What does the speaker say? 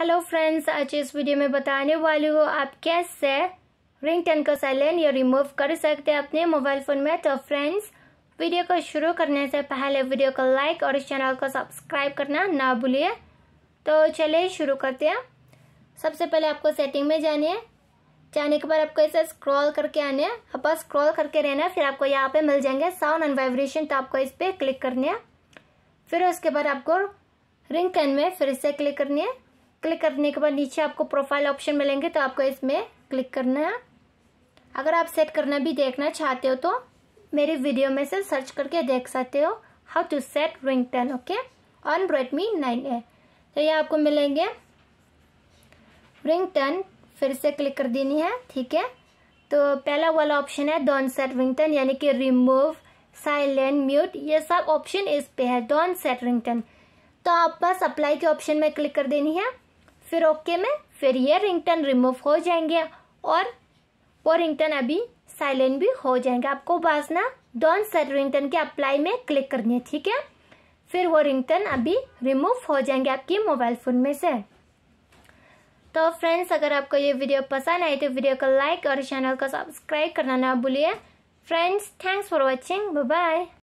hello friends आज इस video में बताने वाली हूँ आप कैसे रिंग टन का साइलेंट या रिमूव कर सकते हैं अपने मोबाइल फ़ोन में तो फ्रेंड्स वीडियो को शुरू करने से पहले वीडियो को लाइक और इस चैनल को सब्सक्राइब करना ना भूलिए तो चलिए शुरू करते हैं सबसे पहले आपको सेटिंग में जानिए जाने के बाद आपको इसे स्क्रॉल करके आने है आप स्क्रॉल करके रहना है फिर आपको यहाँ पे मिल जाएंगे साउंड एंड वाइब्रेशन तो आपको इस पर क्लिक करनी है फिर उसके बाद आपको रिंग टन में फिर से क्लिक करनी है क्लिक करने के बाद नीचे आपको प्रोफाइल ऑप्शन मिलेंगे तो आपको इसमें क्लिक करना है अगर आप सेट करना भी देखना चाहते हो तो मेरी वीडियो में से सर्च करके देख सकते हो how to set ring tone okay on Redmi nine A तो ये आपको मिलेंगे रिंग टन फिर से क्लिक कर देनी है ठीक है तो पहला वाला ऑप्शन है डॉन सेट रिंग टेन यानी कि रिमूव साइलेंट म्यूट ये सब ऑप्शन इस पे है डॉन सेट रिंग टन तो आप बस अप्लाई के ऑप्शन में क्लिक कर देनी है फिर ओके में फिर ये रिंगटन रिमूव हो जाएंगे और वो रिंगटन अभी साइलेंट भी हो जाएंगे आपको बस ना डॉन सर रिंगटन के अप्लाई में क्लिक करनी है ठीक है फिर वो रिंगटन अभी रिमूव हो जाएंगे आपके मोबाइल फ़ोन में से तो फ्रेंड्स अगर आपको ये वीडियो पसंद आए तो वीडियो को लाइक और चैनल को सब्सक्राइब करना ना भूलिए friends thanks for watching bye